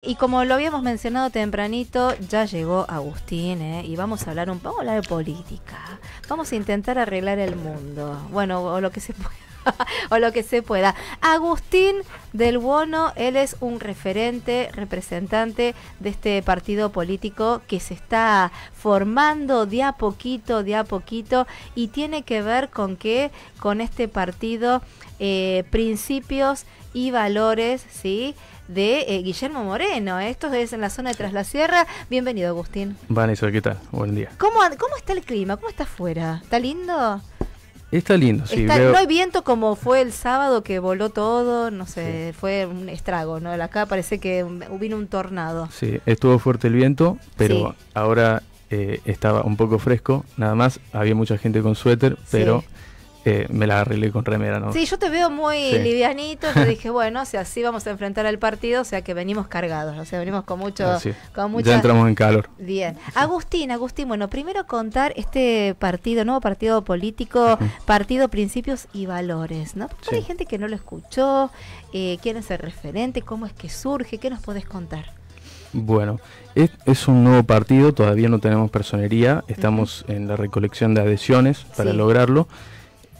Y como lo habíamos mencionado tempranito, ya llegó Agustín ¿eh? y vamos a hablar un poco de política. Vamos a intentar arreglar el mundo. Bueno, o lo que se pueda. o lo que se pueda. Agustín del Bono, él es un referente, representante de este partido político que se está formando de a poquito, de a poquito, y tiene que ver con qué, con este partido, eh, principios y valores, ¿sí? de eh, Guillermo Moreno. Esto es en la zona de Tras la Sierra. Bienvenido, Agustín. Vanessa, ¿qué tal? Buen día. ¿Cómo, está el clima? ¿Cómo está afuera? ¿Está lindo? Está lindo, sí. No hay viento como fue el sábado que voló todo, no sé, fue un estrago, ¿no? Acá parece que vino un tornado. Sí, estuvo fuerte el viento, pero ahora eh, estaba un poco fresco, nada más. Había mucha gente con suéter, pero... Eh, me la arreglé con remera, ¿no? Sí, yo te veo muy livianito, Te dije, bueno, si así vamos a enfrentar al partido, o sea que venimos cargados, o sea, venimos con mucho... con Ya entramos en calor. Bien. Agustín, Agustín, bueno, primero contar este partido, nuevo partido político, partido principios y valores, ¿no? Porque hay gente que no lo escuchó, eh, quién es el referente, cómo es que surge, ¿qué nos podés contar? Bueno, es, un nuevo partido, todavía no tenemos personería, estamos en la recolección de adhesiones para lograrlo.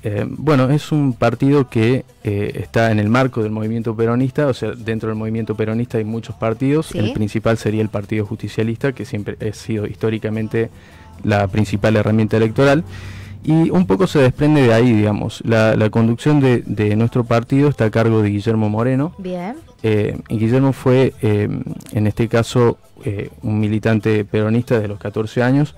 Eh, bueno, es un partido que eh, está en el marco del movimiento peronista, o sea, dentro del movimiento peronista hay muchos partidos, el principal sería el Partido Justicialista, que siempre ha sido históricamente la principal herramienta electoral, y un poco se desprende de ahí, digamos, la, conducción de, nuestro partido está a cargo de Guillermo Moreno. Bien. Eh, y Guillermo fue, en este caso, un militante peronista de los 14 años,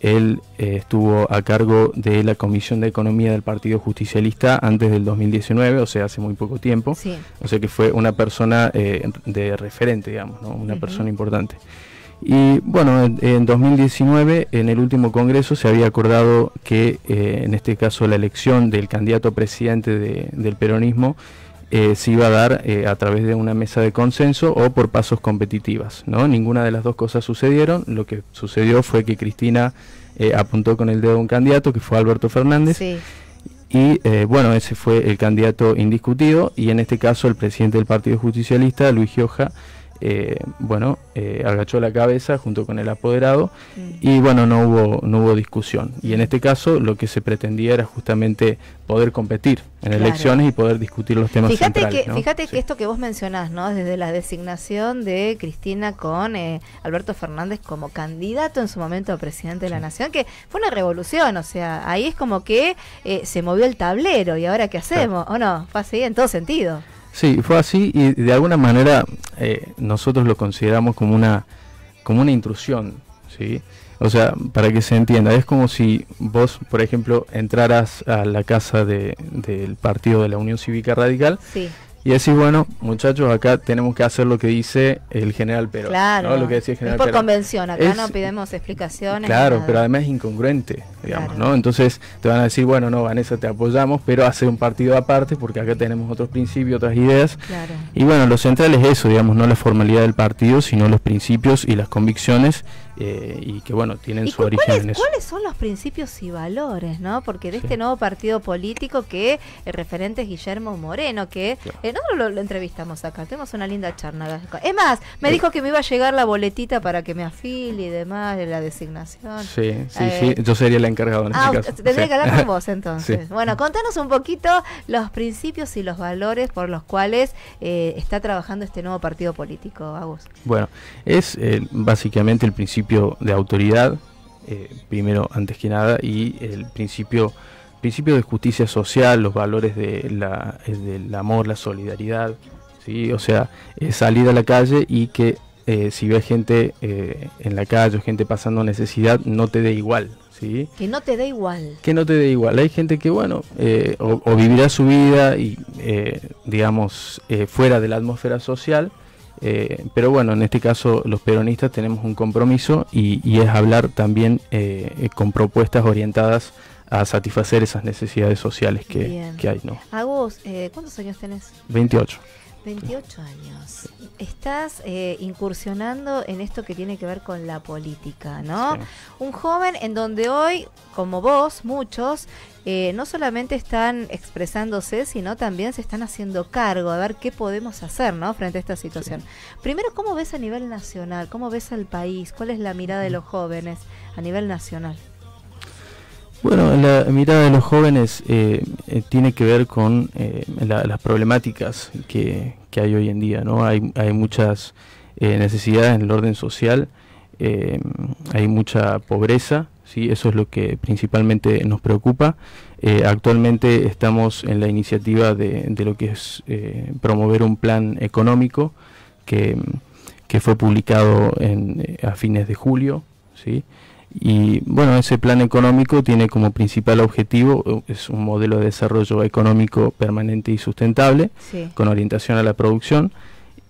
él eh, estuvo a cargo de la Comisión de Economía del Partido Justicialista antes del 2019, o sea, hace muy poco tiempo. O sea que fue una persona eh, de referente, digamos, una persona importante. Y bueno, en, 2019, en el último Congreso, se había acordado que, eh, en este caso, la elección del candidato a presidente del peronismo eh, se iba a dar eh, a través de una mesa de consenso o por pasos competitivas. ¿no? Ninguna de las dos cosas sucedieron. Lo que sucedió fue que Cristina eh, apuntó con el dedo a un candidato, que fue Alberto Fernández. Y eh, bueno, ese fue el candidato indiscutido y en este caso el presidente del Partido Justicialista, Luis Gioja, eh, bueno, eh, agachó la cabeza junto con el apoderado mm. y bueno, no hubo, no hubo discusión. Y en este caso lo que se pretendía era justamente poder competir en elecciones y poder discutir los temas fíjate centrales, Fíjate que esto que vos mencionás, ¿no? desde la designación de Cristina con eh, Alberto Fernández como candidato en su momento a presidente de la Nación, que fue una revolución, o sea, ahí es como que se movió el tablero y ahora ¿qué hacemos? ¿O no? Fue así en todo sentido. Sí, fue así y de alguna manera eh, nosotros lo consideramos como una, como una intrusión, ¿sí? O sea, para que se entienda, es como si vos, por ejemplo, entraras a la casa del partido de la Unión Cívica Radical sí y decís, bueno, muchachos, acá tenemos que hacer lo que dice el general pero ¿no? Lo que el general es por convención, acá no pidemos explicaciones. Claro, pero además es incongruente, digamos, ¿no? Entonces te van a decir, bueno, no, Vanessa, te apoyamos, pero hace un partido aparte porque acá tenemos otros principios, otras ideas. Y bueno, lo central es eso, digamos, no la formalidad del partido, sino los principios y las convicciones eh, y que bueno, tienen su origen cuáles, ¿Cuáles son los principios y valores, no? Porque de este nuevo partido político que el eh, referente es Guillermo Moreno, que eh, nosotros lo, entrevistamos acá, tenemos una linda charla. Es más, me dijo que me iba a llegar la boletita para que me afile y demás, la designación. Sí, sí, sí, yo sería la encargada en ah, este caso. Tendría que hablar con vos entonces. Bueno, contanos un poquito los principios y los valores por los cuales está trabajando este nuevo partido político, Agus. Bueno, es básicamente el principio de autoridad, eh, primero antes que nada, y el principio, principio de justicia social, los valores de la, eh, del amor, la solidaridad, ¿sí? o sea, salir a la calle y que eh, si ves gente en la calle gente pasando necesidad, no te dé igual. ¿sí? Que no te dé igual. Que no te dé igual. Hay gente que, bueno, o, o, vivirá su vida y, digamos, fuera de la atmósfera social eh, pero bueno, en este caso los peronistas tenemos un compromiso y, es hablar también eh, con propuestas orientadas a satisfacer esas necesidades sociales que, hay. ¿no? Agus, eh, ¿cuántos años tenés? 28. 28 años. Estás eh, incursionando en esto que tiene que ver con la política, ¿no? Un joven en donde hoy, como vos, muchos, eh, no solamente están expresándose, sino también se están haciendo cargo a ver qué podemos hacer, ¿no? Frente a esta situación. Primero, ¿cómo ves a nivel nacional? ¿Cómo ves al país? ¿Cuál es la mirada de los jóvenes a nivel nacional? Bueno, la mirada de los jóvenes eh, eh, tiene que ver con eh, las problemáticas que, hay hoy en día, ¿no? Hay, muchas necesidades en el orden social, hay mucha pobreza, ¿sí? Eso es lo que principalmente nos preocupa. actualmente estamos en la iniciativa de, lo que es promover un plan económico que, fue publicado a fines de julio, ¿sí? sí y bueno, ese plan económico tiene como principal objetivo, eh, es un modelo de desarrollo económico permanente y sustentable, con orientación a la producción,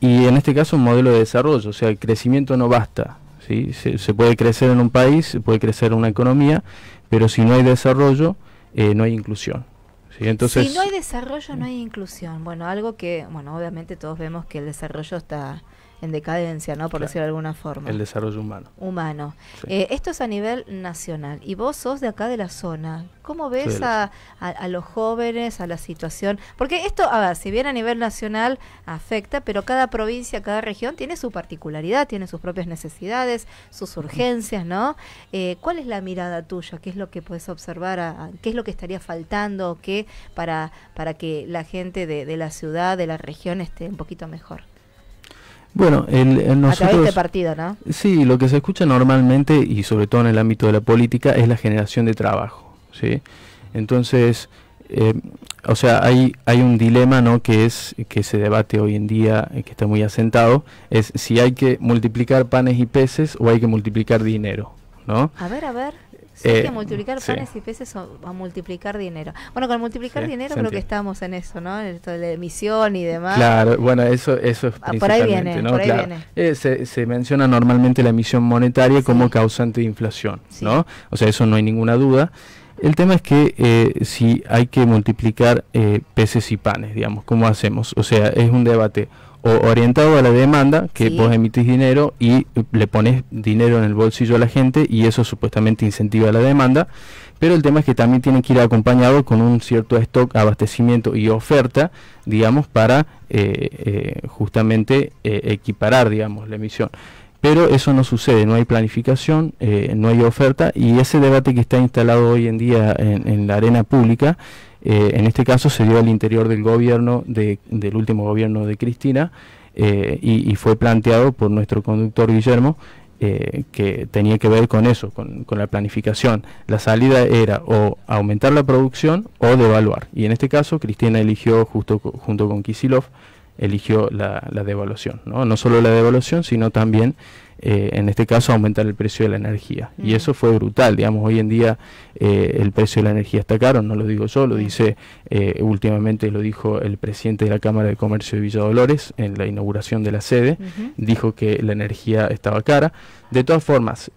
y en este caso un modelo de desarrollo, o sea, el crecimiento no basta, ¿sí? se, puede crecer en un país, se puede crecer en una economía, pero si no hay desarrollo, eh, no hay inclusión. ¿sí? Entonces, si no hay desarrollo, no hay inclusión. Bueno, algo que, bueno, obviamente todos vemos que el desarrollo está en decadencia, ¿no? Por decirlo de alguna forma. El desarrollo humano. Humano. Eh, esto es a nivel nacional. Y vos sos de acá de la zona. ¿Cómo ves a, los jóvenes, a la situación? Porque esto, a ver, si bien a nivel nacional afecta, pero cada provincia, cada región tiene su particularidad, tiene sus propias necesidades, sus urgencias, ¿no? Eh, ¿Cuál es la mirada tuya? ¿Qué es lo que puedes observar? ¿Qué es lo que estaría faltando? ¿Qué para, para que la gente de la ciudad, de la región esté un poquito mejor? Bueno, el, eh, nosotros, este Sí, lo que se escucha normalmente y sobre todo en el ámbito de la política es la generación de trabajo, ¿sí? Entonces, eh, o sea, hay, hay un dilema, ¿no? Que es que se debate hoy en día, eh, que está muy asentado, es si hay que multiplicar panes y peces o hay que multiplicar dinero, ¿no? A ver, a ver. Sí, eh, que multiplicar panes y peces o, a multiplicar dinero. Bueno, con multiplicar dinero creo que estamos en eso, ¿no? En esto de la emisión y demás. Claro, bueno, eso, eso es ah, por ahí viene, ¿no? Eh, se, se, menciona normalmente la emisión monetaria como causante de inflación, ¿no? O sea, eso no hay ninguna duda. El tema es que eh, si hay que multiplicar eh, peces y panes, digamos, ¿cómo hacemos? O sea, es un debate orientado a la demanda, que vos emitís dinero y eh, le pones dinero en el bolsillo a la gente y eso supuestamente incentiva la demanda, pero el tema es que también tiene que ir acompañado con un cierto stock, abastecimiento y oferta, digamos, para eh, justamente equiparar, digamos, la emisión pero eso no sucede, no hay planificación, eh, no hay oferta y ese debate que está instalado hoy en día en, la arena pública, eh, en este caso se dio al interior del gobierno, del último gobierno de Cristina, eh, y, fue planteado por nuestro conductor Guillermo, que tenía que ver con eso, con, la planificación. La salida era o aumentar la producción o devaluar, y en este caso Cristina eligió justo junto con Kisilov eligió la, devaluación. ¿no? ¿no? solo la devaluación, sino también, eh, en este caso, aumentar el precio de la energía. Y mm. eso fue brutal. Digamos, hoy en día eh, el precio de la energía está caro, no lo digo yo, lo mm. dice eh, últimamente, lo dijo el presidente de la Cámara de Comercio de Villa Dolores en la inauguración de la sede, dijo que la energía estaba cara. De todas formas,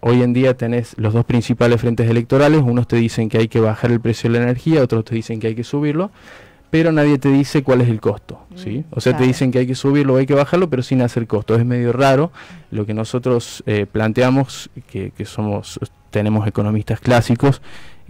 hoy en día tenés los dos principales frentes electorales, unos te dicen que hay que bajar el precio de la energía, otros te dicen que hay que subirlo pero nadie te dice cuál es el costo, mm, ¿sí? O sea, te dicen que hay que subirlo o hay que bajarlo, pero sin hacer costo. Es medio raro lo que nosotros eh, planteamos, que, que, somos, tenemos economistas clásicos,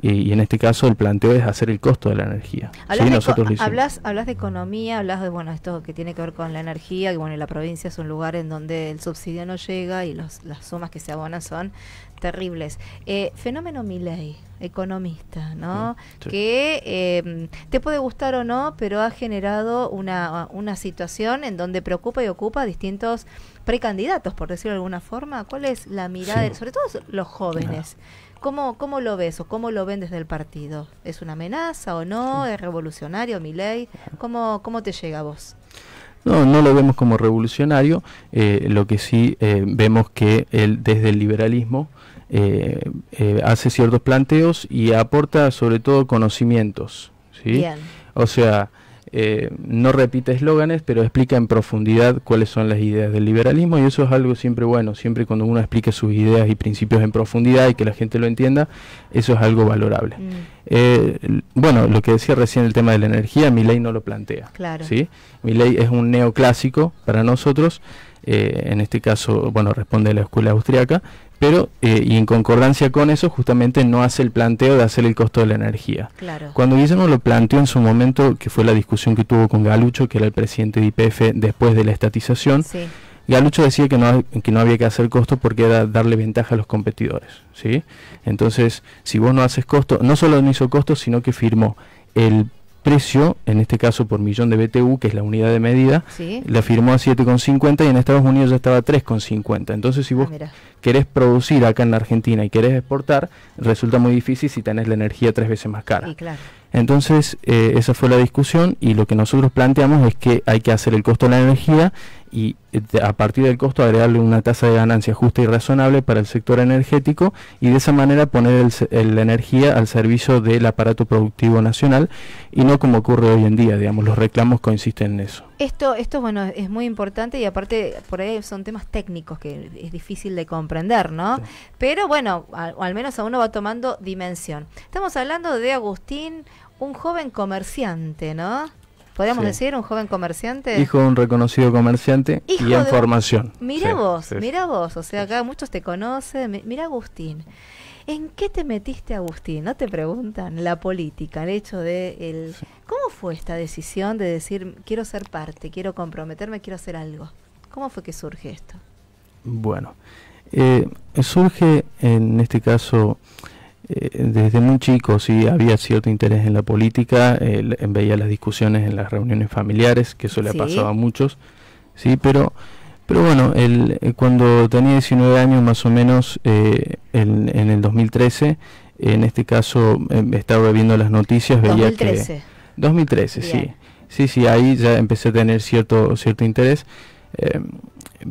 y, en este caso el planteo es hacer el costo de la energía. Hablas, nosotros de, hablas, hablas, de economía, hablas de bueno esto que tiene que ver con la energía, que bueno, la provincia es un lugar en donde el subsidio no llega y los, las sumas que se abonan son terribles. Eh, fenómeno Milei, economista, ¿no? Mm, que em, te puede gustar o no, pero ha generado una, situación en donde preocupa y ocupa a distintos precandidatos, por decirlo de alguna forma. ¿Cuál es la mirada, sobre todo los jóvenes? ¿Cómo, ¿Cómo lo ves o cómo lo ven desde el partido? ¿Es una amenaza o no? ¿Es revolucionario mi ley? ¿Cómo, ¿Cómo te llega a vos? No, no lo vemos como revolucionario, eh, lo que sí eh, vemos que él desde el liberalismo eh, hace ciertos planteos y aporta sobre todo conocimientos. Bien. O sea, eh, no repite eslóganes, pero explica en profundidad cuáles son las ideas del liberalismo y eso es algo siempre bueno, siempre cuando uno explique sus ideas y principios en profundidad y que la gente lo entienda, eso es algo valorable. Mm. Eh, bueno, lo que decía recién el tema de la energía, mi ley no lo plantea. ¿sí? Mi ley es un neoclásico para nosotros, eh, en este caso, bueno, responde a la escuela austriaca, pero eh, y en concordancia con eso justamente no hace el planteo de hacer el costo de la energía. Claro. Cuando Guillermo lo planteó en su momento, que fue la discusión que tuvo con Galucho, que era el presidente de IPF después de la estatización, Galucho decía que no, que no había que hacer costo porque era darle ventaja a los competidores. ¿sí? Entonces, si vos no haces costo, no solo no hizo costo, sino que firmó el precio, en este caso por millón de BTU, que es la unidad de medida, la firmó a 7,50 y en Estados Unidos ya estaba a 3,50. Entonces, si ah, vos querés producir acá en la Argentina y querés exportar, resulta muy difícil si tenés la energía tres veces más cara. Entonces, eh, esa fue la discusión y lo que nosotros planteamos es que hay que hacer el costo de la energía y eh, a partir del costo agregarle una tasa de ganancia justa y razonable para el sector energético y de esa manera poner la energía al servicio del aparato productivo nacional y no como ocurre hoy en día, digamos, los reclamos coinciden en eso. Esto, esto bueno, es muy importante y aparte por ahí son temas técnicos que es difícil de comprender, ¿no? Pero bueno, al menos a uno va tomando dimensión. Estamos hablando de Agustín, un joven comerciante, ¿no? podríamos decir, un joven comerciante. Hijo de un reconocido comerciante y en formación. Mira vos, mira vos, o sea, acá muchos te conocen, mira Agustín. ¿En qué te metiste, Agustín? No te preguntan la política, el hecho de el ¿Cómo fue esta decisión de decir quiero ser parte, quiero comprometerme, quiero hacer algo? ¿Cómo fue que surge esto? Bueno, eh, surge en este caso eh, desde muy chico sí había cierto interés en la política, veía las discusiones en las reuniones familiares, que eso le ha pasado a muchos, sí, pero, pero bueno, el, eh, cuando tenía 19 años más o menos, eh, en, el 2013, en este caso em, estaba viendo las noticias, veía que... 2013, sí. Sí, sí, ahí ya empecé a tener cierto, cierto interés. Em,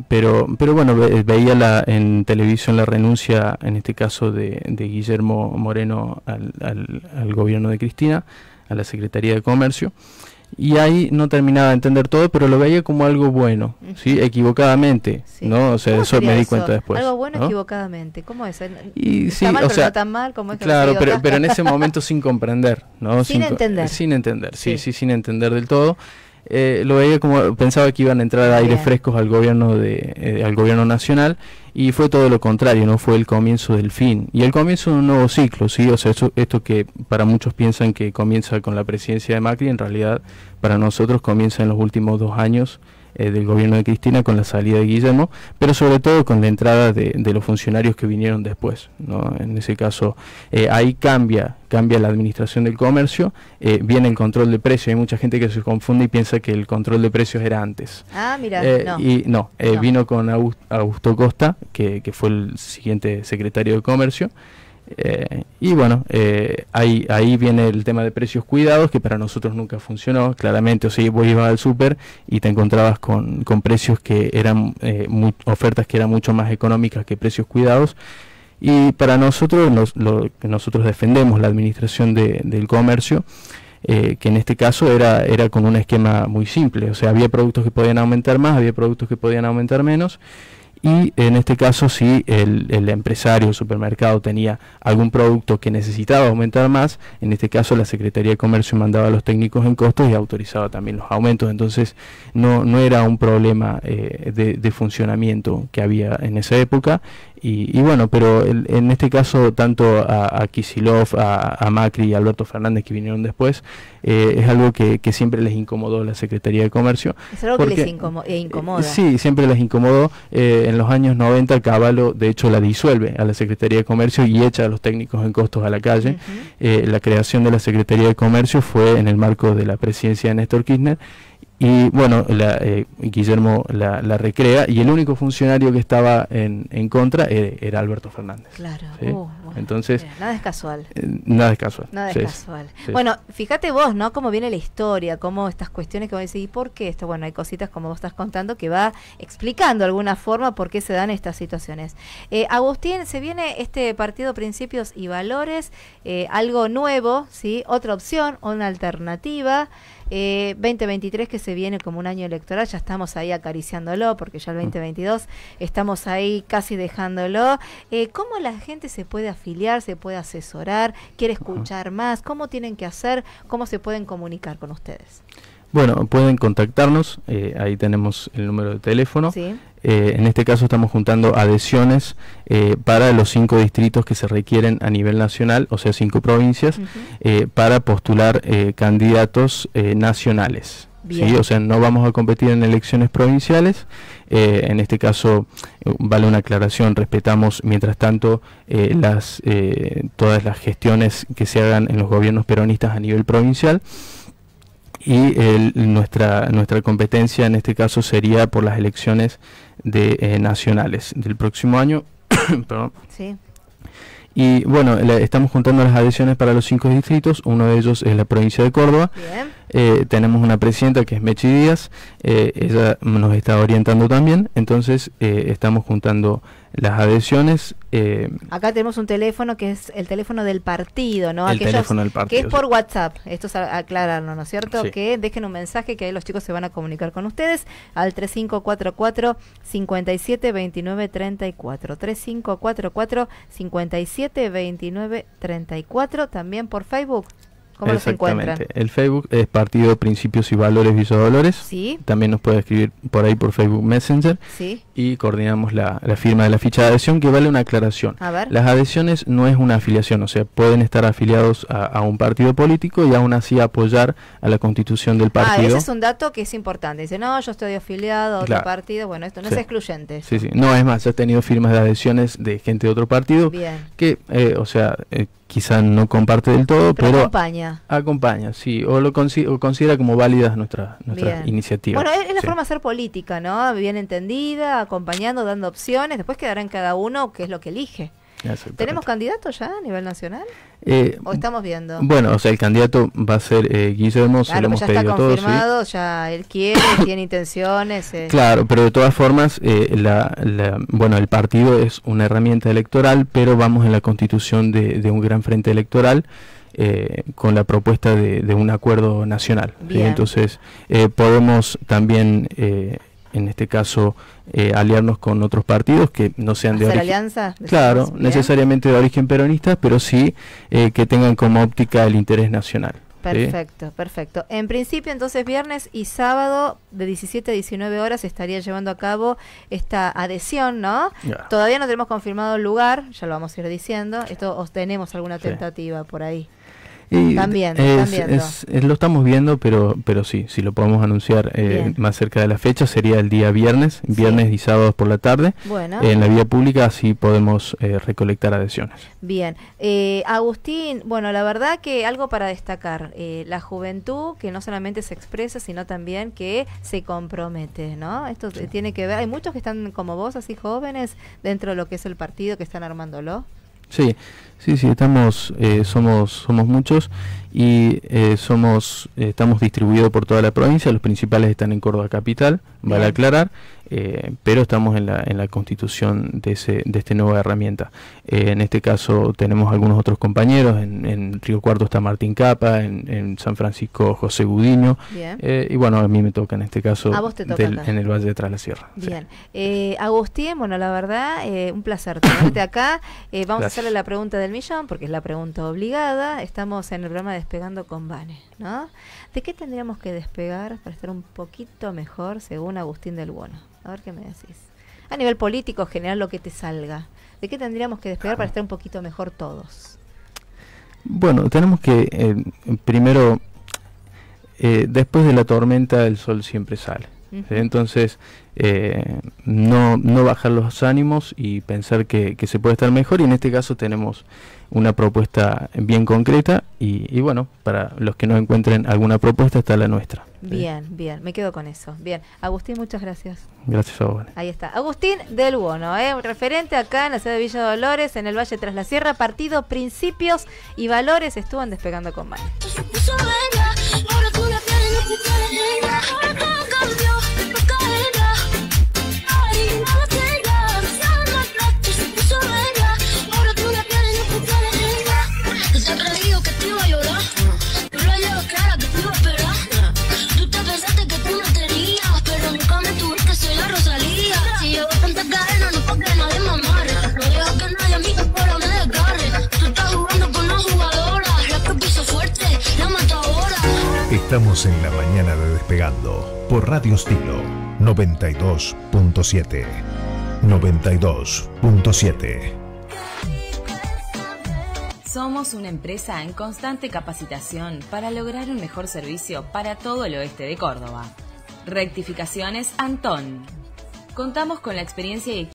pero, pero bueno, veía la, en televisión la renuncia, en este caso, de, Guillermo Moreno al, gobierno de Cristina, a la Secretaría de Comercio, y ahí no terminaba de entender todo, pero lo veía como algo bueno, ¿sí? Equivocadamente, ¿no? O sea, eso me di cuenta después. Algo bueno equivocadamente, ¿cómo es? tan mal? como es claro, pero, en ese momento sin comprender, ¿no? sin entender. Sin entender, sí, sí, sin entender del todo. Eh, lo veía como pensaba que iban a entrar ah, aire frescos al gobierno de eh, al gobierno nacional y fue todo lo contrario no fue el comienzo del fin y el comienzo de un nuevo ciclo sí o sea esto que para muchos piensan que comienza con la presidencia de Macri en realidad para nosotros comienza en los últimos dos años eh, del gobierno de Cristina con la salida de Guillermo, pero sobre todo con la entrada de, los funcionarios que vinieron después. En ese caso, eh, ahí cambia, cambia la administración del comercio, eh, viene el control de precios. Hay mucha gente que se confunde y piensa que el control de precios era antes. Ah, mira, no. Y no, vino con Augusto Costa, que fue el siguiente secretario de Comercio. Eh, y bueno, eh, ahí, ahí viene el tema de precios cuidados, que para nosotros nunca funcionó, claramente. O sea, vos ibas al súper y te encontrabas con, precios que eran eh, ofertas que eran mucho más económicas que precios cuidados. Y para nosotros, lo que nosotros defendemos la administración del comercio, que en este caso era, era con un esquema muy simple. O sea, había productos que podían aumentar más, había productos que podían aumentar menos, y en este caso si el, empresario o supermercado tenía algún producto que necesitaba aumentar más, en este caso la Secretaría de Comercio mandaba a los técnicos en costos y autorizaba también los aumentos, entonces no, no era un problema eh, de, funcionamiento que había en esa época y, bueno, pero en este caso, tanto a, a Kisilov, a, Macri y a Alberto Fernández que vinieron después, eh, es algo que, siempre les incomodó la Secretaría de Comercio. Es algo que les eh, incomoda. sí, siempre les incomodó. Eh, en los años 90, Caballo, de hecho, la disuelve a la Secretaría de Comercio y echa a los técnicos en costos a la calle. la creación de la Secretaría de Comercio fue en el marco de la presidencia de Néstor Kirchner. Y bueno, la, eh, Guillermo la, recrea y el único funcionario que estaba en, en contra eh, era, Alberto Fernández. Claro. Uh, Entonces, eh, nada es casual. nada es casual. Nada es casual. Bueno, fíjate vos, ¿no? Cómo viene la historia, cómo estas cuestiones que vos decís, ¿y por qué esto? Bueno, hay cositas como vos estás contando que va explicando de alguna forma por qué se dan estas situaciones. Agustín, se viene este partido Principios y Valores, algo nuevo, ¿sí? Otra opción, una alternativa, 2023 que se viene como un año electoral, ya estamos ahí acariciándolo, porque ya el 2022 mm. estamos ahí casi dejándolo. Eh, ¿Cómo la gente se puede afiliar, se puede asesorar, quiere escuchar más? ¿Cómo tienen que hacer? ¿Cómo se pueden comunicar con ustedes? Bueno, pueden contactarnos, eh, ahí tenemos el número de teléfono. Eh, en este caso estamos juntando adhesiones para los cinco distritos que se requieren a nivel nacional, o sea, cinco provincias, para postular candidatos nacionales. ¿sí? O sea, no vamos a competir en elecciones provinciales. Eh, en este caso, eh, vale una aclaración, respetamos mientras tanto eh, las, todas las gestiones que se hagan en los gobiernos peronistas a nivel provincial y nuestra, nuestra competencia en este caso sería por las elecciones de, nacionales del próximo año. Y bueno, estamos juntando las adhesiones para los cinco distritos, uno de ellos es la provincia de Córdoba. Bien. Eh, tenemos una presidenta que es Mechi Díaz, eh, ella nos está orientando también, entonces eh, estamos juntando las adhesiones. Acá tenemos un teléfono que es el teléfono del partido, ¿no? Que es por WhatsApp, esto es aclararlo, ¿no es cierto? Que dejen un mensaje que ahí los chicos se van a comunicar con ustedes al 3544 572934 3544 572934 también por Facebook. ¿Cómo El Facebook es Partido Principios y Valores Viso Dolores. Sí. También nos puede escribir por ahí por Facebook Messenger. Sí. Y coordinamos la, firma de la ficha de adhesión, que vale una aclaración. A ver. Las adhesiones no es una afiliación, o sea, pueden estar afiliados a, un partido político y aún así apoyar a la constitución del ah, partido. Ah, ese es un dato que es importante. Dice, no, yo estoy afiliado a otro partido. Bueno, esto no es excluyente. Sí, sí. No, es más, he tenido firmas de adhesiones de gente de otro partido. Bien. Que, eh, o sea, eh, quizás no comparte del todo, pero, acompaña. Acompaña, sí, o lo considera como válidas nuestra, nuestra iniciativa. Bueno, es, la forma de hacer política, ¿no? Bien entendida, acompañando, dando opciones, después quedará en cada uno qué es lo que elige. ¿Tenemos candidatos ya a nivel nacional? Eh, ¿O estamos viendo? Bueno, o sea, el candidato va a ser eh, Guillermo, se lo hemos pedido está confirmado, todos, ¿sí? ya él quiere, tiene intenciones. Eh. Claro, pero de todas formas, la, bueno, el partido es una herramienta electoral, pero vamos en la constitución de, un gran frente electoral. con la propuesta de, un acuerdo nacional. y Entonces, podemos también en este caso eh, aliarnos con otros partidos que no sean de origen alianza claro necesariamente de origen peronista pero sí eh, que tengan como óptica el interés nacional perfecto perfecto en principio entonces viernes y sábado de 17 a 19 horas estaría llevando a cabo esta adhesión no todavía no tenemos confirmado el lugar ya lo vamos a ir diciendo esto os tenemos alguna tentativa por ahí también también, lo estamos viendo, pero, pero sí, si lo podemos anunciar eh, más cerca de la fecha, sería el día viernes, viernes y sábados por la tarde, en la vía pública, así podemos eh, recolectar adhesiones. Bien, eh, Agustín, bueno, la verdad que algo para destacar, la juventud que no solamente se expresa, sino también que se compromete, ¿no? Esto tiene que ver, hay muchos que están como vos, así jóvenes, dentro de lo que es el partido, que están armándolo. Sí, Sí, sí, estamos, eh, somos, somos muchos y eh, somos, eh, estamos distribuidos por toda la provincia. Los principales están en Córdoba capital, vale aclarar, pero estamos en la, en la constitución de ese, de esta nueva herramienta. en este caso tenemos algunos otros compañeros. En, Río Cuarto está Martín Capa, en, San Francisco José Gudiño y bueno a mí me toca en este caso en el Valle de Tras la Sierra. Bien, Agustín, bueno la verdad un placer tenerte acá. vamos a hacerle la pregunta del millón, porque es la pregunta obligada. Estamos en el programa Despegando con Vane, ¿no? ¿De qué tendríamos que despegar para estar un poquito mejor, según Agustín del Bueno? A ver qué me decís. A nivel político, general, lo que te salga. ¿De qué tendríamos que despegar para estar un poquito mejor todos? Bueno, tenemos que eh, primero, eh, después de la tormenta el sol siempre sale. Entonces, eh, no, no, bajar los ánimos y pensar que, se puede estar mejor y en este caso tenemos una propuesta bien concreta y, bueno, para los que no encuentren alguna propuesta está la nuestra. Bien, bien, me quedo con eso. Bien, Agustín, muchas gracias. Gracias a Ahí está, Agustín del Bono, ¿eh? referente acá en la ciudad de Villa Dolores, en el Valle Tras la Sierra, partido Principios y Valores estuvo Despegando con Mal Estamos en la mañana de Despegando por Radio Estilo 92.7. 92.7. Somos una empresa en constante capacitación para lograr un mejor servicio para todo el oeste de Córdoba. Rectificaciones Antón. Contamos con la experiencia y